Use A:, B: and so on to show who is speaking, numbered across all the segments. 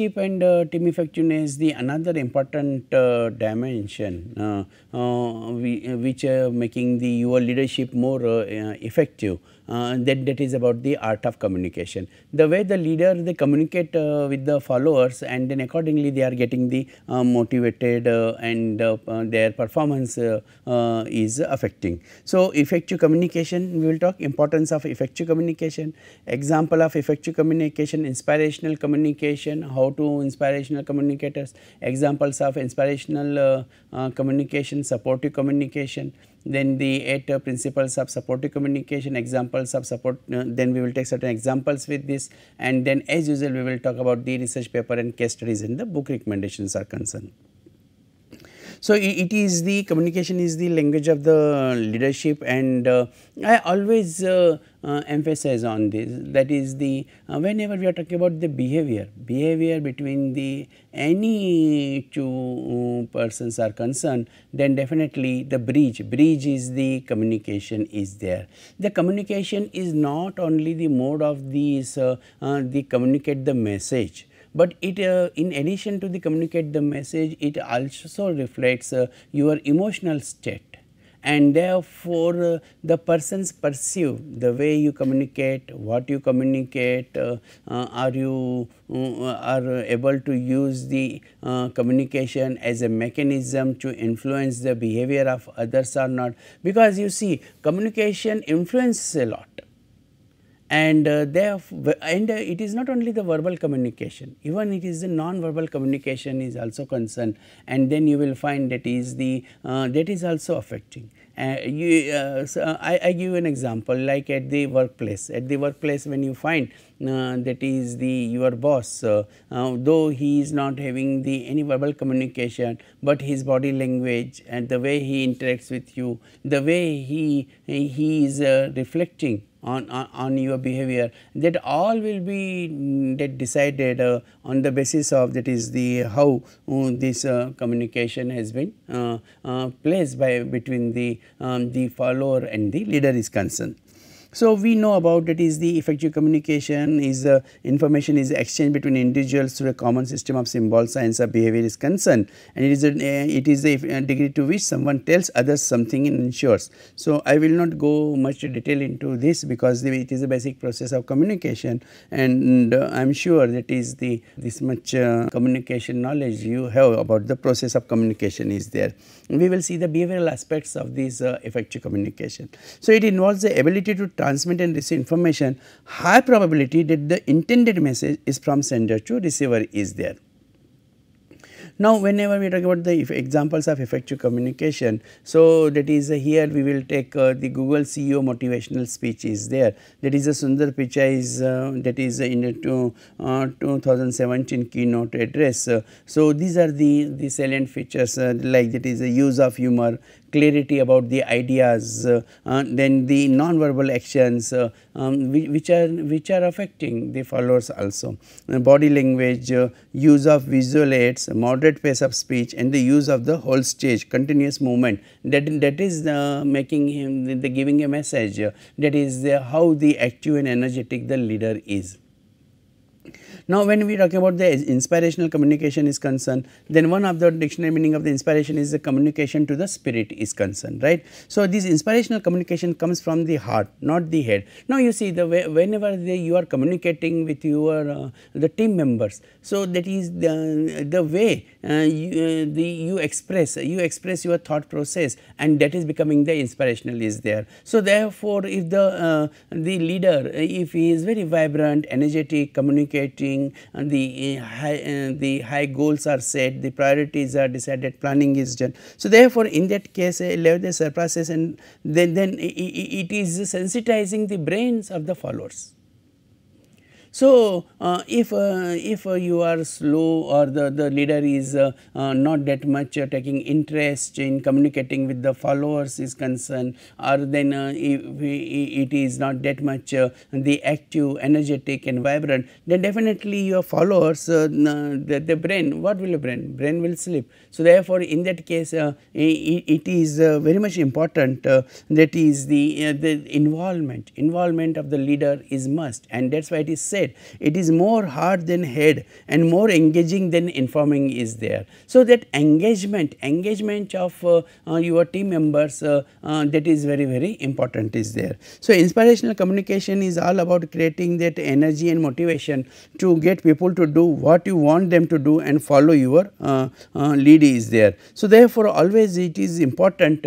A: Leadership and uh, team effectiveness the another important uh, dimension uh, uh we, uh, which uh, making the your leadership more effective uh, that, that is about the art of communication. The way the leader they communicate uh, with the followers and then accordingly they are getting the uh, motivated uh, and uh, uh, their performance is affecting. So, effective communication we will talk importance of effective communication, example of effective communication, inspirational communication, how to inspirational communicators, examples of inspirational communication, supportive communication, then the eight uh, principles of supportive communication examples of support uh, then we will take certain examples with this and then as usual we will talk about the research paper and case studies in the book recommendations are concerned. So, it is the communication is the language of the leadership and uh, I always uh, uh, emphasize on this that is the uh, whenever we are talking about the behavior, behavior between the any two uh, persons are concerned then definitely the bridge, bridge is the communication is there. The communication is not only the mode of these, uh, uh they communicate the message but it uh, in addition to the communicate the message, it also reflects uh, your emotional state and therefore uh, the persons perceive the way you communicate, what you communicate, uh, uh, are you mm, uh, are able to use the communication as a mechanism to influence the behavior of others or not. Because you see communication influences a lot and uh, they have, and uh, it is not only the verbal communication even it is the non verbal communication is also concerned and then you will find that is the uh, that is also affecting uh, you, uh, so uh, I, I, give an example like at the workplace at the workplace when you find that is the your boss though he is not having the any verbal communication but his body language and the way he interacts with you the way he he is reflecting on, on, on your behavior that all will be mm, that decided uh, on the basis of that is the how uh, this uh, communication has been uh, uh, placed by between the um, the follower and the leader is concerned. So, we know about it is the effective communication is the information is exchanged between individuals through a common system of symbols. science of behavior is concerned and it is a, it is a degree to which someone tells others something and ensures. So, I will not go much detail into this because it is a basic process of communication and uh, I am sure that is the this much uh, communication knowledge you have about the process of communication is there. We will see the behavioral aspects of this uh, effective communication. So, it involves the ability to transmit and receive information, high probability that the intended message is from sender to receiver is there. Now, whenever we talk about the examples of effective communication, so that is uh, here we will take uh, the Google CEO motivational speech is there. That is a uh, Sundar Pichai is uh, that is uh, in the two, uh, 2017 keynote address. so these are the the salient features like that is the use of humor, clarity about the ideas, uh, uh, then the non-verbal actions uh, um, which, are which are affecting the followers also. body language, use of visual aids, moderate pace of speech and the use of the whole stage, continuous movement that, that is making him, the, the giving a message that is how the active and energetic the leader is. Now, when we talking about the inspirational communication is concerned, then one of the dictionary meaning of the inspiration is the communication to the spirit is concerned, right. So, this inspirational communication comes from the heart, not the head. Now, you see the way whenever they, you are communicating with your uh, the team members, so that is the, the way uh, you, uh, the, you express, you express your thought process and that is becoming the inspirational is there. So, therefore, if the, uh, the leader, if he is very vibrant, energetic, communicating, and the, high, the high goals are set, the priorities are decided, planning is done. So, therefore, in that case, a level surpasses and then, then it is sensitizing the brains of the followers. So, uh, if, uh, if uh, you are slow or the, the leader is uh, uh, not that much uh, taking interest in communicating with the followers is concerned or then it is not that much the active, energetic and vibrant, then definitely your followers, the, the brain, what will brain? Brain will sleep. So, therefore, in that case it, it is very much important that is the, the involvement, involvement of the leader is must and that is why it is said said, it is more heart than head and more engaging than informing is there. So, that engagement, engagement of uh, uh, your team members uh, uh, that is very very important is there. So, inspirational communication is all about creating that energy and motivation to get people to do what you want them to do and follow your uh, uh, lead is there. So, therefore, always it is important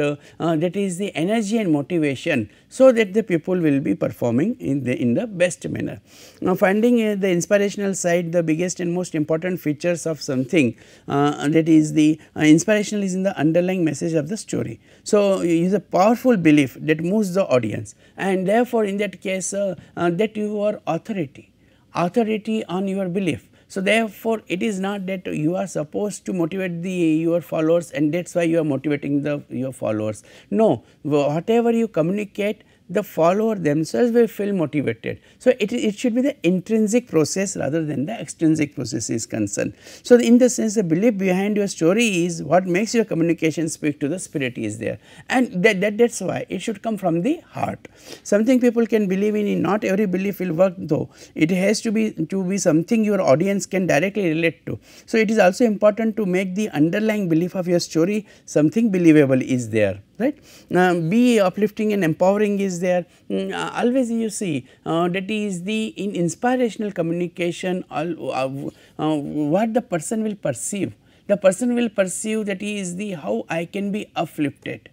A: that is the energy and motivation so that the people will be performing in the, in the best manner. Now, finding uh, the inspirational side the biggest and most important features of something uh, that is the uh, inspirational is in the underlying message of the story. So, it is a powerful belief that moves the audience and therefore, in that case uh, uh, that you are authority, authority on your belief so, therefore, it is not that you are supposed to motivate the your followers and that is why you are motivating the your followers. No, whatever you communicate the follower themselves will feel motivated. So, it, it should be the intrinsic process rather than the extrinsic process is concerned. So, in the sense the belief behind your story is what makes your communication speak to the spirit is there and that, that that is why it should come from the heart. Something people can believe in, not every belief will work though, it has to be to be something your audience can directly relate to. So, it is also important to make the underlying belief of your story something believable is there right. Uh, be uplifting and empowering is there, mm, uh, always you see uh, that is the in inspirational communication all, uh, uh, uh, what the person will perceive. The person will perceive that is the how I can be uplifted,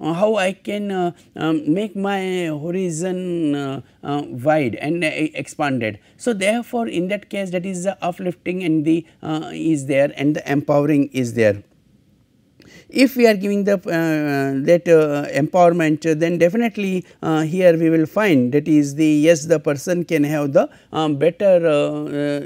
A: how I can um, make my horizon wide and expanded. So, therefore, in that case that is the uplifting and the is there and the empowering is there. If we are giving the uh, that uh, empowerment, then definitely uh, here we will find that is the yes the person can have the um, better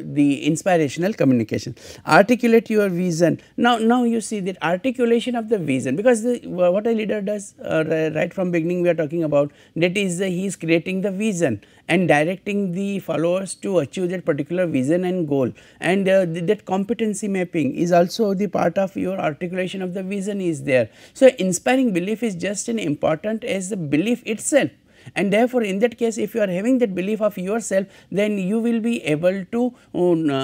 A: the inspirational communication. Articulate your vision. Now, now you see that articulation of the vision because the, what a leader does right from beginning we are talking about that is he is creating the vision and directing the followers to achieve that particular vision and goal. And uh, th that competency mapping is also the part of your articulation of the vision is there. So, inspiring belief is just as important as the belief itself and therefore, in that case if you are having that belief of yourself then you will be able to um, uh,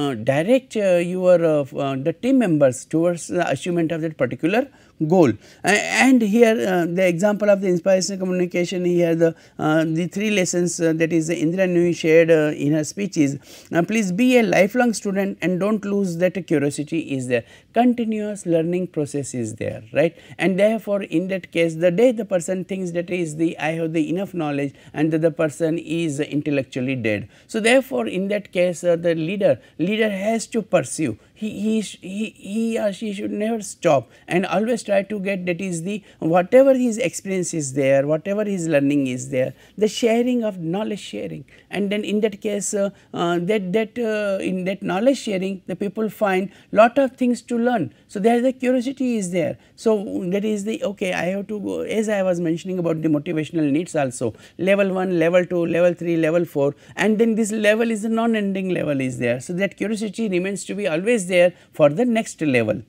A: uh, direct uh, your uh, uh, the team members towards the achievement of that particular goal. And here uh, the example of the inspirational communication here the, uh, the three lessons uh, that is Indira Nui shared uh, in her speech is please be a lifelong student and do not lose that curiosity is there. Continuous learning process is there right and therefore in that case the day the person thinks that is the I have the enough knowledge and the, the person is intellectually dead. So therefore in that case uh, the leader leader has to pursue he, he, he, he or she should never stop and always try to get that is the whatever his experience is there, whatever his learning is there, the sharing of knowledge sharing. And then in that case, uh, uh, that, that uh, in that knowledge sharing, the people find lot of things to learn. So, there the curiosity is there. So, that is the okay, I have to go as I was mentioning about the motivational needs also level 1, level 2, level 3, level 4 and then this level is the non-ending level is there. So, that curiosity remains to be always there for the next level.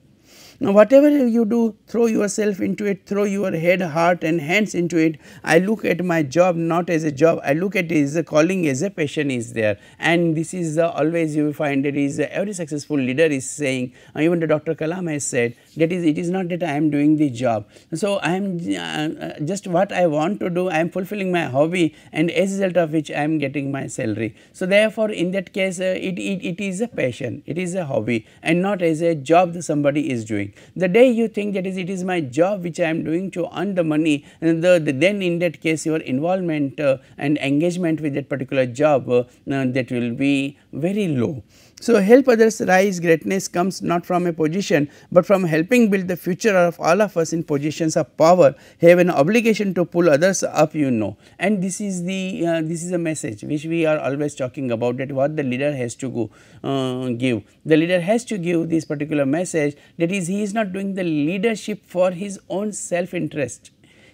A: Now, whatever you do, throw yourself into it, throw your head, heart and hands into it. I look at my job not as a job, I look at it as a calling, as a passion is there. And this is uh, always you find it is uh, every successful leader is saying, uh, even the Dr. Kalam has said, that is it is not that I am doing the job. So, I am uh, uh, just what I want to do I am fulfilling my hobby and as a result of which I am getting my salary. So, therefore, in that case uh, it, it, it is a passion, it is a hobby and not as a job that somebody is doing. The day you think that is it is my job which I am doing to earn the money and uh, the, the, then in that case your involvement uh, and engagement with that particular job uh, that will be very low. So, help others rise greatness comes not from a position, but from helping build the future of all of us in positions of power have an obligation to pull others up you know and this is the uh, this is a message which we are always talking about that what the leader has to go uh, give. The leader has to give this particular message that is he is not doing the leadership for his own self interest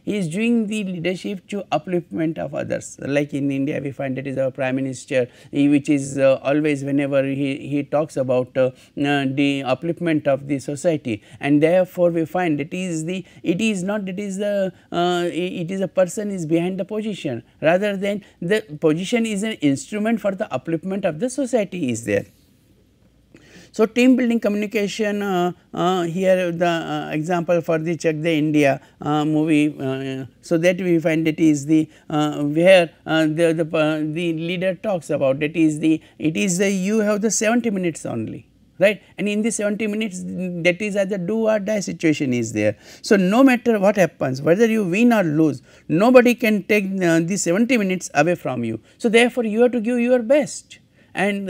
A: he is doing the leadership to upliftment of others. Like in India, we find that is our prime minister, which is uh, always whenever he, he talks about uh, the upliftment of the society, and therefore we find it is the it is not it is the uh, it is a person is behind the position rather than the position is an instrument for the upliftment of the society is there. So, team building communication uh, uh, here the uh, example for the Check the India movie. so, that we find it is the where the, the, the leader talks about it is the it is the you have the 70 minutes only right and in the 70 minutes that is either do or die situation is there. So, no matter what happens whether you win or lose nobody can take uh, the 70 minutes away from you. So, therefore, you have to give your best and,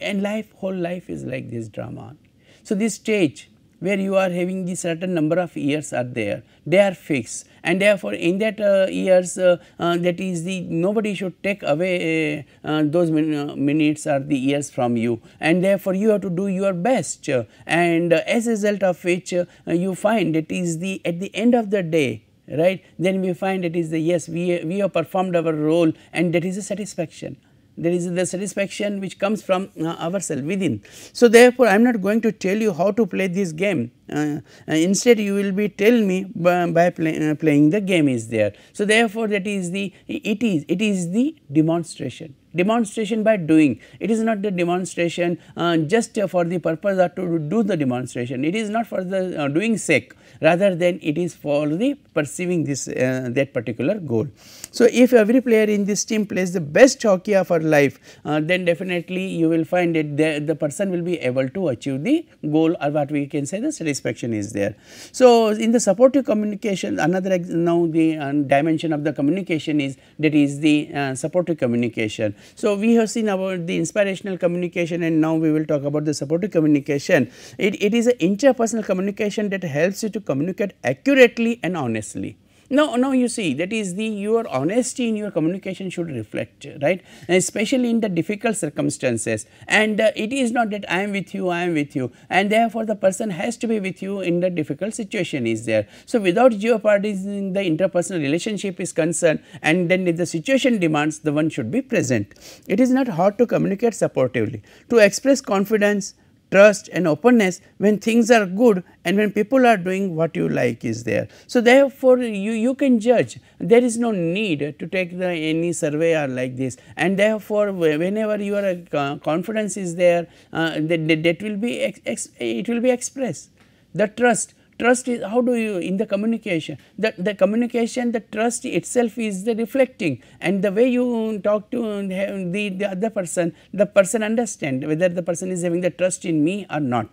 A: and life, whole life is like this drama. So, this stage where you are having the certain number of years are there, they are fixed and therefore, in that uh, years uh, uh, that is the nobody should take away uh, uh, those min uh, minutes or the years from you and therefore, you have to do your best and as a result of which you find it is the at the end of the day right then we find it is the yes we, we have performed our role and that is a satisfaction there is the satisfaction which comes from uh, ourselves within. So, therefore, I am not going to tell you how to play this game uh, uh, instead you will be tell me by, by play, uh, playing the game is there. So, therefore, that is the it is it is the demonstration demonstration by doing. It is not the demonstration uh, just uh, for the purpose or to do the demonstration. It is not for the uh, doing sake rather than it is for the perceiving this that particular goal. So, if every player in this team plays the best hockey of her life, then definitely you will find that the, the person will be able to achieve the goal or what we can say the satisfaction. Inspection is there. So, in the supportive communication another now the uh, dimension of the communication is that is the uh, supportive communication. So, we have seen about the inspirational communication and now we will talk about the supportive communication. It, it is an interpersonal communication that helps you to communicate accurately and honestly. No, no. you see that is the your honesty in your communication should reflect right and especially in the difficult circumstances and uh, it is not that I am with you I am with you and therefore the person has to be with you in the difficult situation is there. So, without jeopardizing the interpersonal relationship is concerned and then if the situation demands the one should be present. It is not hard to communicate supportively to express confidence trust and openness when things are good and when people are doing what you like is there. So, therefore, you, you can judge there is no need to take the any survey or like this and therefore, whenever your uh, confidence is there uh, that, that, will be ex, ex, it will be expressed the trust Trust is, how do you, in the communication, the, the communication, the trust itself is the reflecting and the way you talk to the, the other person, the person understand whether the person is having the trust in me or not.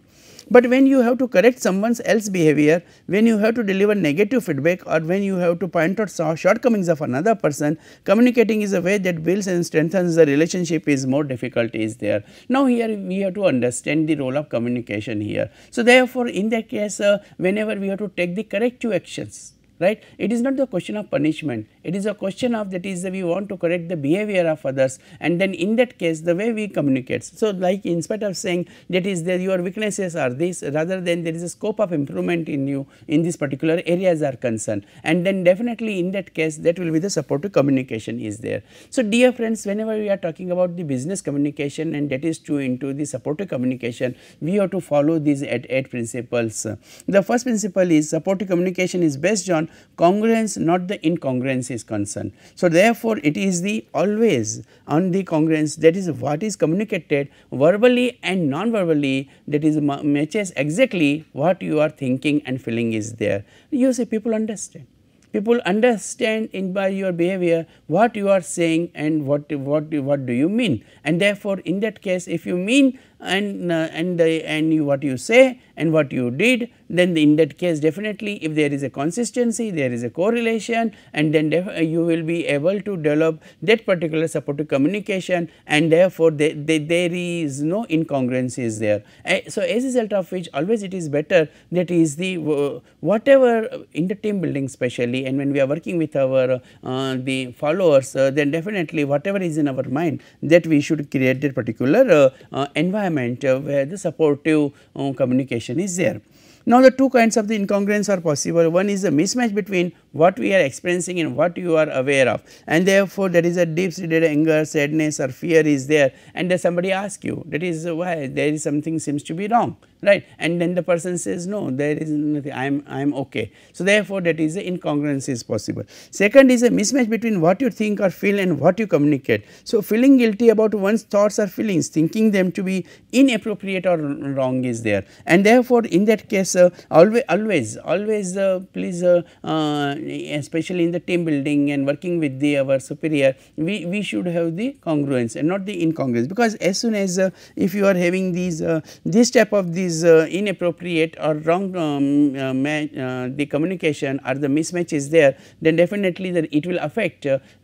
A: But when you have to correct someone's else behavior, when you have to deliver negative feedback or when you have to point out shortcomings of another person, communicating is a way that builds and strengthens the relationship is more difficult is there. Now here we have to understand the role of communication here. So therefore, in that case, uh, whenever we have to take the corrective actions, right. It is not the question of punishment, it is a question of that is we want to correct the behavior of others and then in that case the way we communicate. So, like in spite of saying that is that your weaknesses are this rather than there is a scope of improvement in you in this particular areas are concerned and then definitely in that case that will be the supportive communication is there. So, dear friends whenever we are talking about the business communication and that is true into the supportive communication we have to follow these eight, eight principles. The first principle is supportive communication is based on congruence not the incongruence is concerned. So, therefore, it is the always on the congruence that is what is communicated verbally and non-verbally that is matches exactly what you are thinking and feeling is there. You see people understand people understand in by your behavior what you are saying and what what what do you mean and therefore in that case if you mean and uh, and the, and you, what you say and what you did then the, in that case definitely if there is a consistency there is a correlation and then you will be able to develop that particular supportive communication and therefore they, they, there is no incongruencies there. Uh, so, as a result of which always it is better that is the uh, whatever uh, in the team building specially, and when we are working with our uh, the followers uh, then definitely whatever is in our mind that we should create that particular environment environment where the supportive uh, communication is there. Now, the two kinds of the incongruence are possible. One is the mismatch between what we are experiencing and what you are aware of and therefore, there is a deep seated anger, sadness or fear is there and then somebody asks you that is why there is something seems to be wrong right and then the person says no there is nothing I am I am okay. So, therefore, that is the incongruence is possible. Second is a mismatch between what you think or feel and what you communicate. So, feeling guilty about one's thoughts or feelings thinking them to be inappropriate or wrong is there and therefore, in that case uh, always always always uh, please uh, uh, especially in the team building and working with the our superior we, we should have the congruence and not the incongruence because as soon as uh, if you are having these uh, this type of the is uh, inappropriate or wrong um, uh, uh, the communication or the mismatch is there, then definitely that it will affect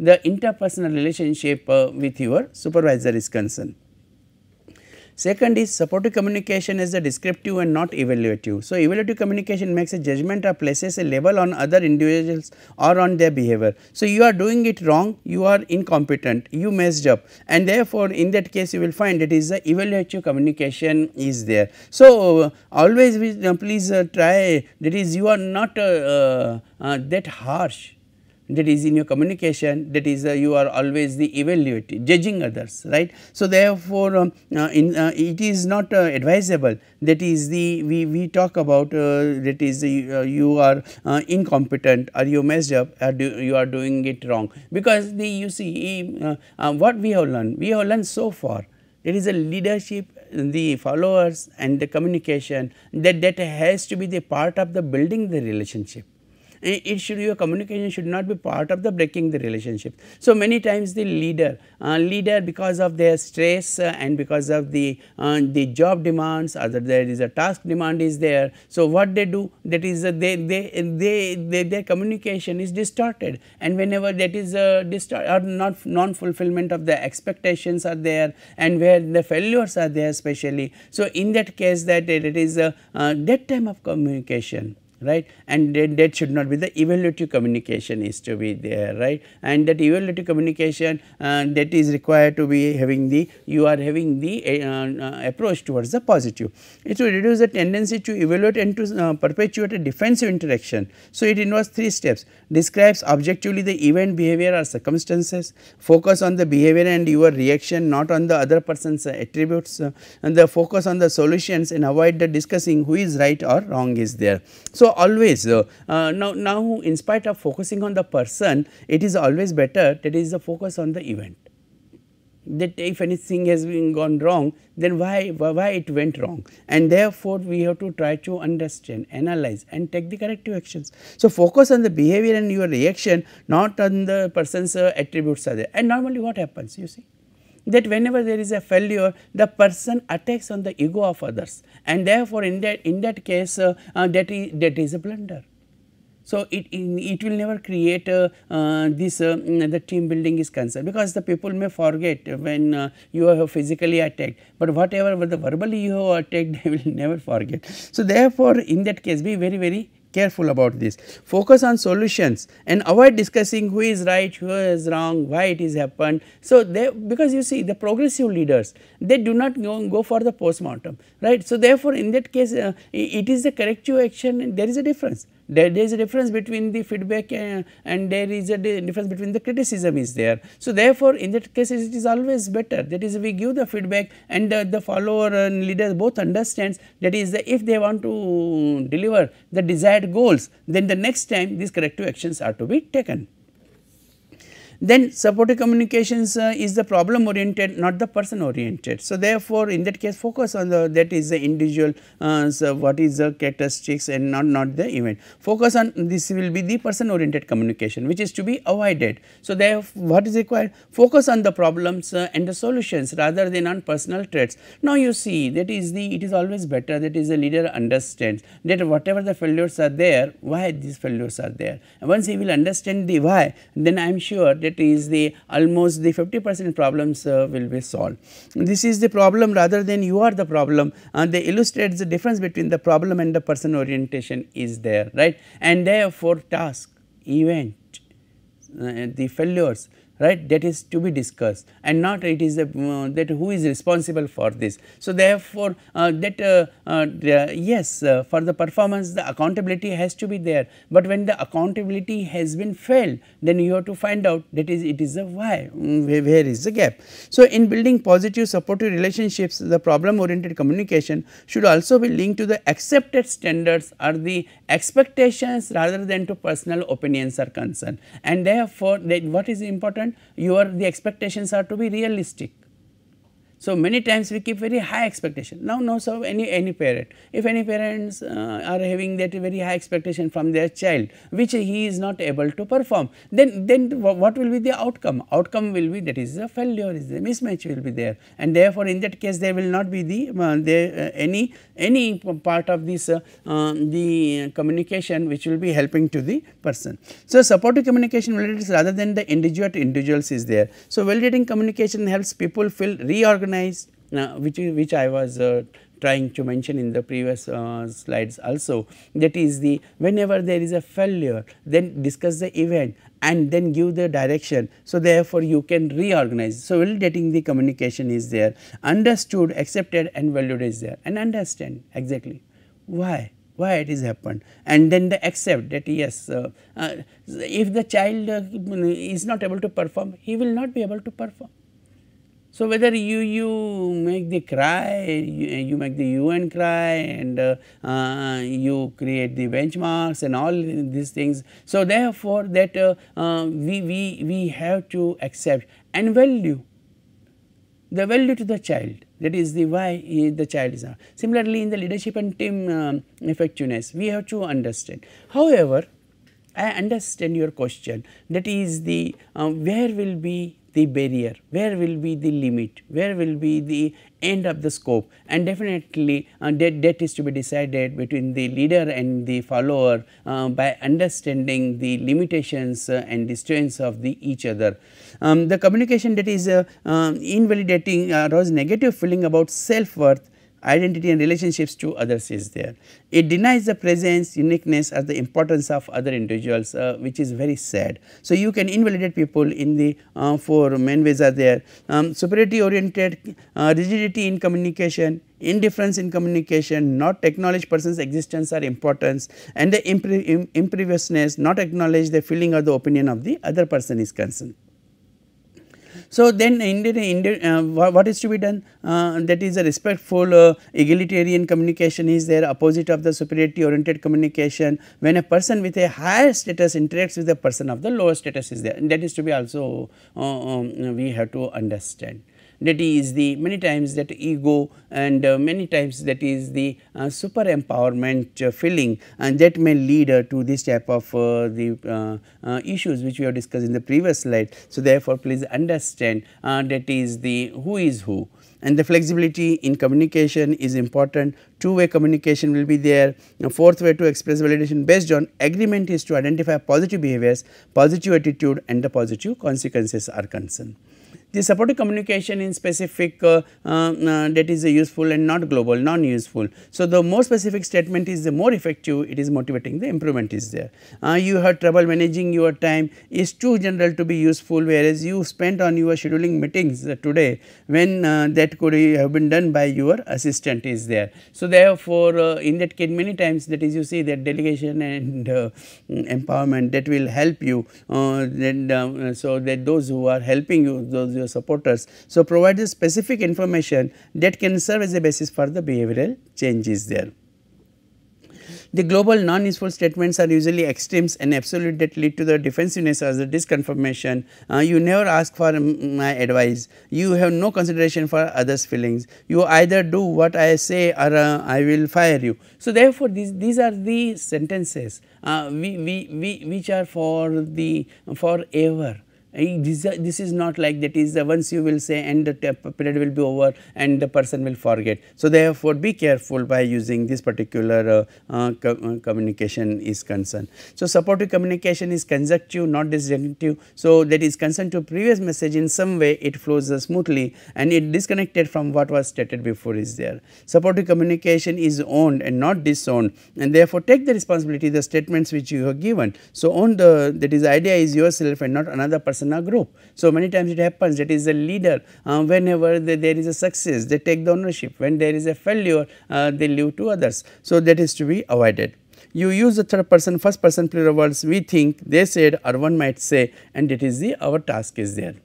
A: the interpersonal relationship with your supervisor is concerned. Second is supportive communication is the descriptive and not evaluative. So, evaluative communication makes a judgment or places a label on other individuals or on their behavior. So, you are doing it wrong, you are incompetent, you messed up and therefore, in that case you will find it is the evaluative communication is there. So, uh, always we, uh, please uh, try that is you are not uh, uh, that harsh that is in your communication that is uh, you are always the evaluating judging others right. So, therefore, um, uh, in, uh, it is not uh, advisable that is the we, we talk about uh, that is uh, you are incompetent or you messed up or do, you are doing it wrong because the you see what we have learned we have learned so far there is a leadership the followers and the communication that that has to be the part of the building the relationship it should your communication should not be part of the breaking the relationship. So, many times the leader, uh, leader because of their stress uh, and because of the, uh, the job demands other there is a task demand is there. So, what they do that is uh, they, they, they, they, their communication is distorted and whenever that is uh, distort or not non fulfillment of the expectations are there and where the failures are there especially. So, in that case that it is a, uh, uh, that time of communication right and then that should not be the evaluative communication is to be there right and that evaluative communication uh, that is required to be having the you are having the uh, uh, approach towards the positive it will reduce the tendency to evaluate and to uh, perpetuate a defensive interaction so it involves three steps describes objectively the event behavior or circumstances focus on the behavior and your reaction not on the other person's attributes and the focus on the solutions and avoid the discussing who is right or wrong is there so always uh, uh, now, now in spite of focusing on the person, it is always better that is the focus on the event that if anything has been gone wrong, then why, why it went wrong and therefore, we have to try to understand, analyze and take the corrective actions. So, focus on the behavior and your reaction not on the person's uh, attributes are there and normally what happens you see that whenever there is a failure, the person attacks on the ego of others and therefore, in that, in that case uh, uh, that, is, that is a blunder. So, it, it will never create uh, uh, this uh, mm, the team building is concerned because the people may forget when uh, you have physically attacked, but whatever the verbally you have attacked they will never forget. So, therefore, in that case be very very careful about this. Focus on solutions and avoid discussing who is right, who is wrong, why it is happened. So, they because you see the progressive leaders they do not go, go for the post mortem right. So, therefore, in that case uh, it is the corrective action there is a difference there, there is a difference between the feedback and there is a difference between the criticism is there. So, therefore, in that case it is always better that is we give the feedback and the, uh, the follower and leader both understands that is the if they want to deliver the desired goals then the next time these corrective actions are to be taken. Then supportive communications uh, is the problem oriented not the person oriented. So, therefore, in that case focus on the that is the individual uh, so what is the characteristics and not, not the event. Focus on this will be the person oriented communication which is to be avoided. So, there what is required focus on the problems uh, and the solutions rather than on personal traits. Now, you see that is the it is always better that is the leader understands that whatever the failures are there why these failures are there. And once he will understand the why then I am sure that is the almost the 50 percent problems uh, will be solved. This is the problem rather than you are the problem and uh, they illustrate the difference between the problem and the person orientation is there right and therefore task, event, uh, the failures right that is to be discussed and not it is a, uh, that who is responsible for this. So, therefore, uh, that uh, uh yes uh, for the performance the accountability has to be there, but when the accountability has been failed then you have to find out that is it is a why mm, where is the gap. So, in building positive supportive relationships the problem oriented communication should also be linked to the accepted standards or the expectations rather than to personal opinions are concerned and therefore, what is important your the expectations are to be realistic so, many times we keep very high expectation. Now, no, so any, any parent, if any parents uh, are having that very high expectation from their child, which he is not able to perform, then, then what will be the outcome? Outcome will be that is a failure, is a mismatch will be there. And therefore, in that case, there will not be the, uh, uh, any, any part of this, uh, uh, the communication which will be helping to the person. So, supportive communication validates rather than the individual to individuals is there. So, validating communication helps people feel reorganized recognized which which I was uh, trying to mention in the previous uh, slides also that is the whenever there is a failure then discuss the event and then give the direction. So, therefore, you can reorganize. So, validating the communication is there understood accepted and valued is there and understand exactly why why it is happened and then they accept that yes uh, uh, if the child uh, is not able to perform he will not be able to perform so whether you you make the cry, you, you make the UN cry, and uh, uh, you create the benchmarks and all these things. So therefore, that uh, uh, we we we have to accept and value the value to the child. That is the why the child is. Not. Similarly, in the leadership and team um, effectiveness, we have to understand. However, I understand your question. That is the uh, where will be the barrier, where will be the limit, where will be the end of the scope and definitely uh, that, that is to be decided between the leader and the follower uh, by understanding the limitations uh, and the strengths of the each other. Um, the communication that is uh, um, invalidating uh, rose negative feeling about self worth identity and relationships to others is there. It denies the presence, uniqueness or the importance of other individuals uh, which is very sad. So, you can invalidate people in the uh, four main ways are there. Um, superiority oriented, uh, rigidity in communication, indifference in communication, not acknowledge person's existence or importance and the impre not acknowledge the feeling or the opinion of the other person is concerned. So, then Indian, Indian uh, what is to be done uh, that is a respectful uh, egalitarian communication is there opposite of the superiority oriented communication when a person with a higher status interacts with a person of the lower status is there and that is to be also uh, um, we have to understand that is the many times that ego and uh, many times that is the uh, super empowerment uh, feeling and that may lead uh, to this type of uh, the uh, issues which we have discussed in the previous slide. So, therefore, please understand that is the who is who and the flexibility in communication is important. Two way communication will be there. Now, fourth way to express validation based on agreement is to identify positive behaviors, positive attitude and the positive consequences are concerned the supportive communication in specific uh, uh, uh, that is useful and not global non useful. So, the more specific statement is the more effective it is motivating the improvement is there. Uh, you had trouble managing your time is too general to be useful whereas, you spent on your scheduling meetings today when uh, that could have been done by your assistant is there. So, therefore, uh, in that case many times that is you see that delegation and empowerment that will help you and so that those who are helping you those supporters. So, provide the specific information that can serve as a basis for the behavioral changes there. The global non-useful statements are usually extremes and absolute that lead to the defensiveness or the disconfirmation. Uh, you never ask for my advice. You have no consideration for others' feelings. You either do what I say or uh, I will fire you. So, therefore, these, these are the sentences uh, we, we, we, which are for the forever Eh, uh, this, is not like that is uh, once you will say and the period will be over and the person will forget. So, therefore, be careful by using this particular uh, communication is concerned. So, supportive communication is conjunctive not disjunctive. So, that is concerned to previous message in some way it flows smoothly and it disconnected from what was stated before is there. Supportive communication is owned and not disowned and therefore, take the responsibility the statements which you have given. So, own the that is idea is yourself and not another person group. So, many times it happens that is a leader uh, whenever there is a success they take the ownership when there is a failure uh, they leave to others. So, that is to be avoided. You use the third person first person plural we think they said or one might say and it is the our task is there.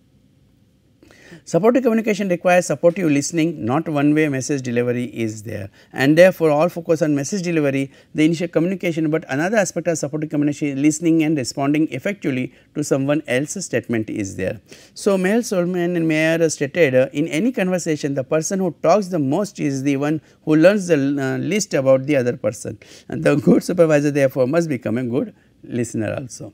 A: Supportive communication requires supportive listening, not one way message delivery is there and therefore, all focus on message delivery, the initial communication, but another aspect of supportive communication listening and responding effectively to someone else's statement is there. So, Mel Solman and Mayer stated in any conversation the person who talks the most is the one who learns the uh, least about the other person and the good supervisor therefore must become a good listener also.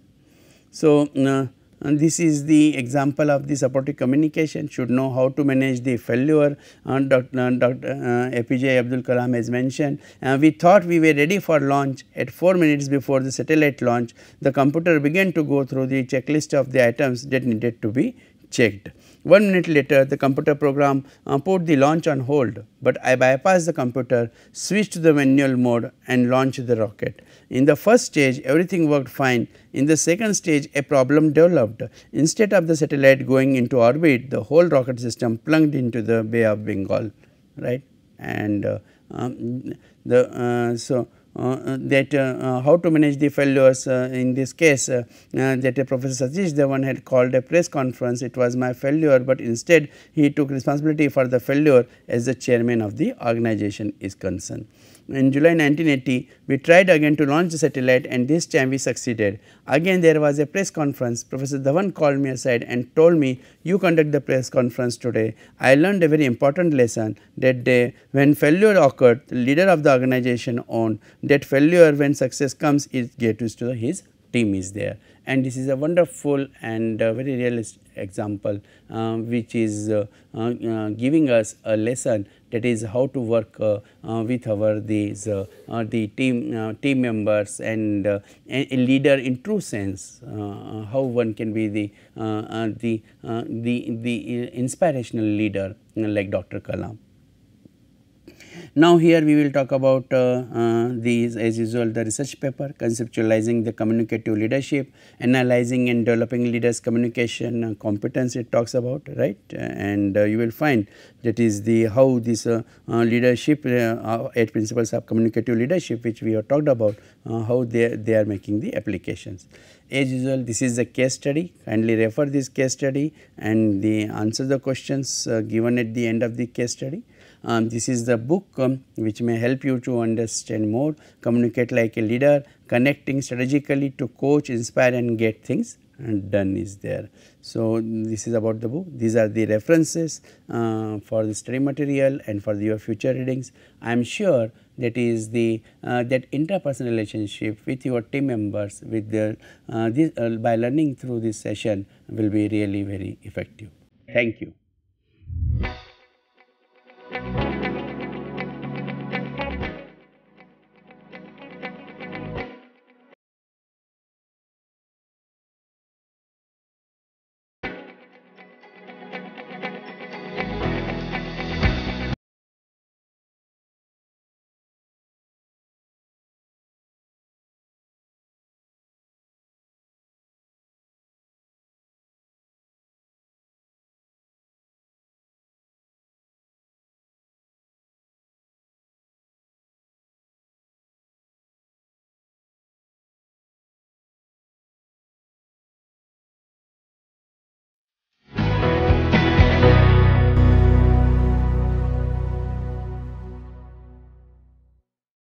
A: So, uh, and this is the example of the supportive communication should know how to manage the failure and Dr. Uh, Dr. Uh, APJ Abdul Kalam has mentioned. Uh, we thought we were ready for launch at 4 minutes before the satellite launch the computer began to go through the checklist of the items that needed to be checked. One minute later, the computer program uh, put the launch on hold, but I bypassed the computer, switched to the manual mode and launched the rocket. In the first stage, everything worked fine in the second stage, a problem developed. Instead of the satellite going into orbit, the whole rocket system plunged into the Bay of Bengal, right? And uh, um, the uh, so. Uh, uh that uh, uh, how to manage the failures uh, in this case uh, that a Professor Satish Devan had called a press conference it was my failure, but instead he took responsibility for the failure as the chairman of the organization is concerned in July 1980, we tried again to launch the satellite and this time we succeeded. Again there was a press conference, Professor Dhawan called me aside and told me, you conduct the press conference today. I learned a very important lesson that day when failure occurred, the leader of the organization owned that failure when success comes is gratitude to his team is there. And this is a wonderful and uh, very realistic example, uh, which is uh, uh, giving us a lesson that is how to work uh, uh, with our these uh, the team team members and a leader in true sense how one can be the the the the inspirational leader like Dr. Kalam. Now, here we will talk about uh, uh, these as usual the research paper conceptualizing the communicative leadership, analyzing and developing leaders communication uh, competence it talks about right and you will find that is the how this leadership eight principles of communicative leadership which we have talked about how they, they are making the applications as usual this is a case study kindly refer this case study and the answer the questions uh, given at the end of the case study um, this is the book um, which may help you to understand more, communicate like a leader, connecting strategically to coach, inspire and get things and uh, done is there. So, this is about the book, these are the references uh, for the study material and for your future readings. I am sure that is the uh, that interpersonal relationship with your team members with the uh, this uh, by learning through this session will be really very effective. Thank you.